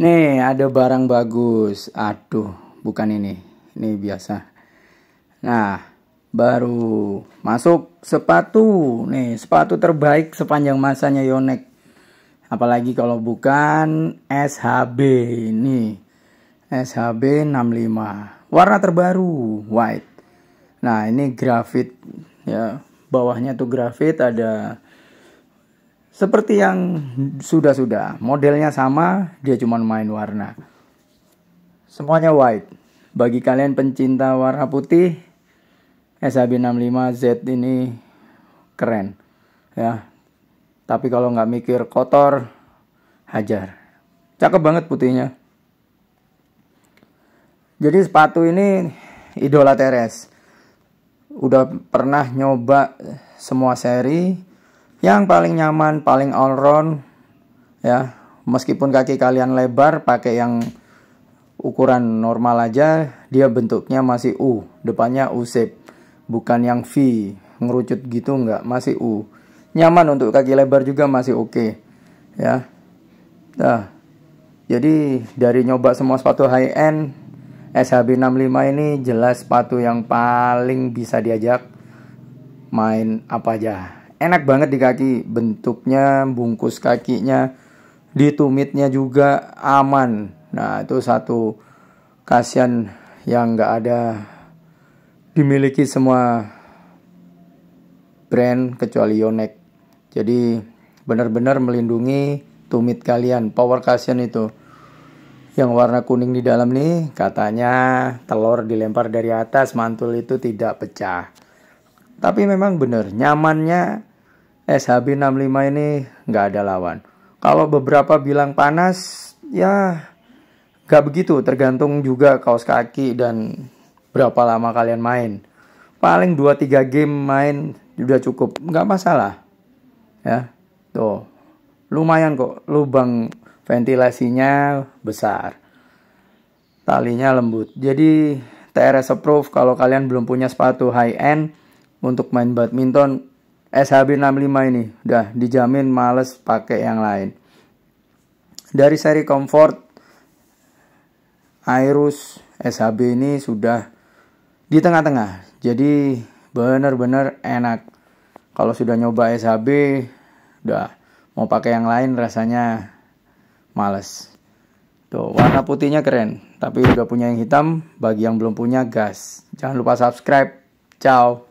Nih, ada barang bagus. Aduh, bukan ini. Ini biasa. Nah, baru masuk sepatu. Nih, sepatu terbaik sepanjang masanya Yonex. Apalagi kalau bukan SHB ini. SHB 65. Warna terbaru, white. Nah, ini grafit ya. Bawahnya tuh grafit ada seperti yang sudah-sudah, modelnya sama, dia cuma main warna. Semuanya white. Bagi kalian pencinta warna putih, SHB65Z ini keren. Ya. Tapi kalau nggak mikir kotor, hajar. Cakep banget putihnya. Jadi sepatu ini idola Teres. Udah pernah nyoba semua seri, yang paling nyaman, paling all round ya. Meskipun kaki kalian lebar, pakai yang ukuran normal aja, dia bentuknya masih U, depannya U shape, bukan yang V, ngerucut gitu enggak, masih U. Nyaman untuk kaki lebar juga masih oke, okay. ya. Nah, jadi dari nyoba semua sepatu high end, SHB 65 ini jelas sepatu yang paling bisa diajak main apa aja enak banget di kaki bentuknya bungkus kakinya di tumitnya juga aman nah itu satu kasihan yang nggak ada dimiliki semua brand kecuali Yonex jadi benar-benar melindungi tumit kalian power cushion itu yang warna kuning di dalam nih katanya telur dilempar dari atas mantul itu tidak pecah tapi memang benar nyamannya Eh, SHB 65 ini nggak ada lawan. Kalau beberapa bilang panas, ya nggak begitu. Tergantung juga kaos kaki dan berapa lama kalian main. Paling 2-3 game main sudah cukup, nggak masalah. Ya, tuh lumayan kok lubang ventilasinya besar. Talinya lembut. Jadi TRS approve kalau kalian belum punya sepatu high end untuk main badminton SHB65 ini udah dijamin males pakai yang lain dari seri comfort Airus SHB ini sudah di tengah-tengah jadi benar-benar enak kalau sudah nyoba SHB udah mau pakai yang lain rasanya males tuh warna putihnya keren tapi udah punya yang hitam bagi yang belum punya gas jangan lupa subscribe ciao